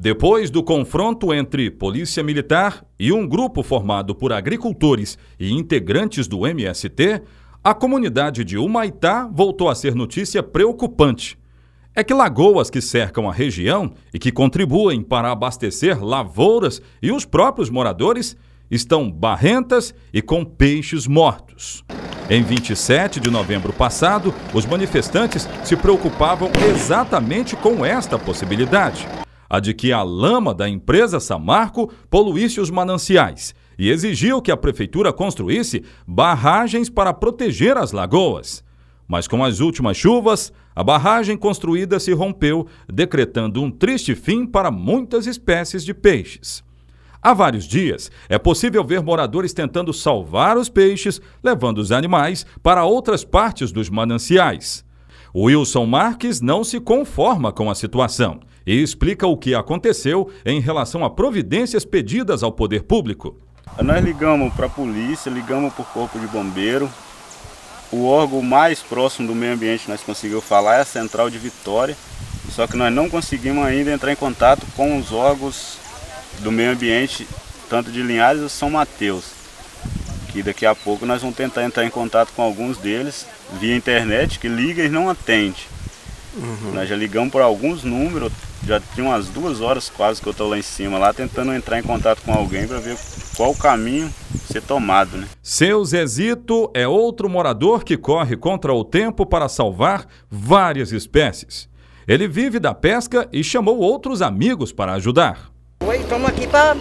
Depois do confronto entre Polícia Militar e um grupo formado por agricultores e integrantes do MST, a comunidade de Humaitá voltou a ser notícia preocupante. É que lagoas que cercam a região e que contribuem para abastecer lavouras e os próprios moradores estão barrentas e com peixes mortos. Em 27 de novembro passado, os manifestantes se preocupavam exatamente com esta possibilidade a de que a lama da empresa Samarco poluísse os mananciais e exigiu que a prefeitura construísse barragens para proteger as lagoas. Mas com as últimas chuvas, a barragem construída se rompeu, decretando um triste fim para muitas espécies de peixes. Há vários dias, é possível ver moradores tentando salvar os peixes, levando os animais para outras partes dos mananciais. Wilson Marques não se conforma com a situação e explica o que aconteceu em relação a providências pedidas ao poder público. Nós ligamos para a polícia, ligamos para o corpo de bombeiro. O órgão mais próximo do meio ambiente nós conseguimos falar é a Central de Vitória, só que nós não conseguimos ainda entrar em contato com os órgãos do meio ambiente, tanto de Linhares ou São Mateus. Que daqui a pouco nós vamos tentar entrar em contato com alguns deles via internet, que liga e não atende. Uhum. Nós já ligamos por alguns números, já tinha umas duas horas quase que eu estou lá em cima, lá tentando entrar em contato com alguém para ver qual o caminho ser tomado. Né? Seu Zezito é outro morador que corre contra o tempo para salvar várias espécies. Ele vive da pesca e chamou outros amigos para ajudar. Oi, estamos aqui para,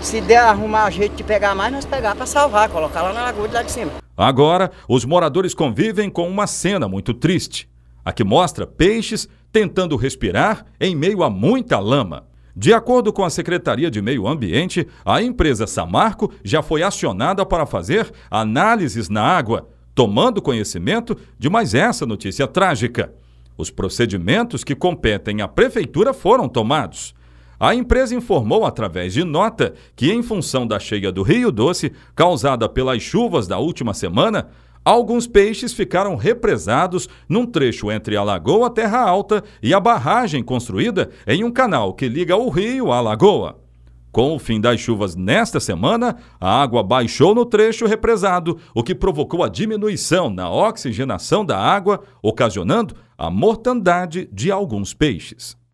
se der arrumar gente de pegar mais, nós pegar para salvar, colocar lá na lagoa de lá de cima. Agora, os moradores convivem com uma cena muito triste. A que mostra peixes tentando respirar em meio a muita lama. De acordo com a Secretaria de Meio Ambiente, a empresa Samarco já foi acionada para fazer análises na água, tomando conhecimento de mais essa notícia trágica. Os procedimentos que competem à prefeitura foram tomados. A empresa informou através de nota que, em função da cheia do Rio Doce, causada pelas chuvas da última semana, Alguns peixes ficaram represados num trecho entre a Lagoa Terra Alta e a barragem construída em um canal que liga o rio à lagoa. Com o fim das chuvas nesta semana, a água baixou no trecho represado, o que provocou a diminuição na oxigenação da água, ocasionando a mortandade de alguns peixes.